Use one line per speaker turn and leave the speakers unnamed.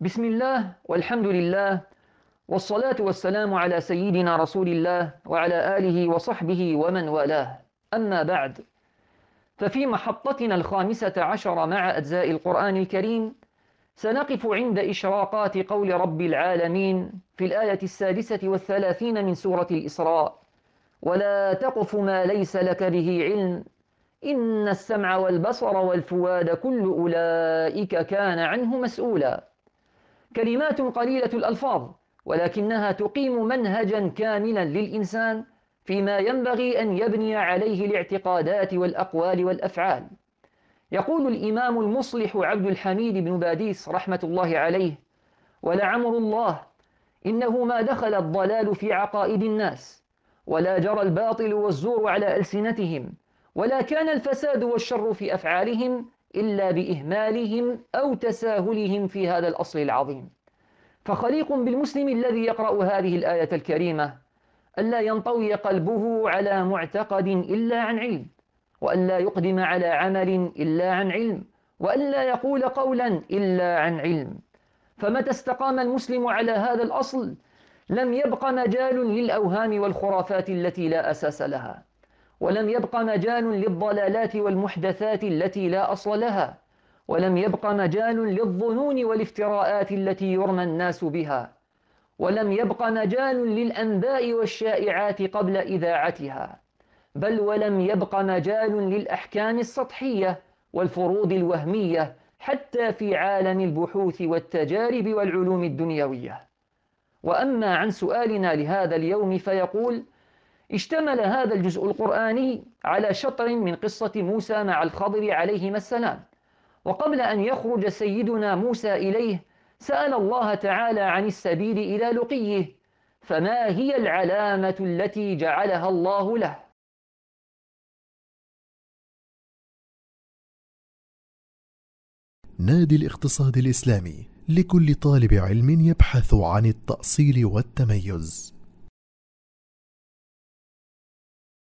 بسم الله والحمد لله والصلاة والسلام على سيدنا رسول الله وعلى آله وصحبه ومن والاه أما بعد ففي محطتنا الخامسة عشر مع أجزاء القرآن الكريم سنقف عند إشراقات قول رب العالمين في الآية السادسة والثلاثين من سورة الإسراء ولا تقف ما ليس لك به علم إن السمع والبصر والفؤاد كل أولئك كان عنه مسؤولاً كلمات قليلة الألفاظ ولكنها تقيم منهجا كاملا للإنسان فيما ينبغي أن يبني عليه الاعتقادات والأقوال والأفعال يقول الإمام المصلح عبد الحميد بن باديس رحمة الله عليه ولعمر الله إنه ما دخل الضلال في عقائد الناس ولا جرى الباطل والزور على ألسنتهم ولا كان الفساد والشر في أفعالهم إلا بإهمالهم أو تساهلهم في هذا الأصل العظيم فخليق بالمسلم الذي يقرأ هذه الآية الكريمة ألا ينطوي قلبه على معتقد إلا عن علم وأن لا يقدم على عمل إلا عن علم وأن لا يقول قولا إلا عن علم فمتى استقام المسلم على هذا الأصل لم يبق مجال للأوهام والخرافات التي لا أساس لها ولم يبق مجال للضلالات والمحدثات التي لا أصل لها ولم يبق مجال للظنون والافتراءات التي يرمى الناس بها ولم يبق مجال للأنباء والشائعات قبل إذاعتها بل ولم يبق مجال للأحكام السطحية والفروض الوهمية حتى في عالم البحوث والتجارب والعلوم الدنيوية وأما عن سؤالنا لهذا اليوم فيقول اشتمل هذا الجزء القرآني على شطر من قصة موسى مع الخضر عليهما السلام وقبل أن يخرج سيدنا موسى إليه سأل الله تعالى عن السبيل إلى لقيه فما هي العلامة التي جعلها الله له نادي الاقتصاد الإسلامي لكل طالب علم يبحث عن التأصيل والتميز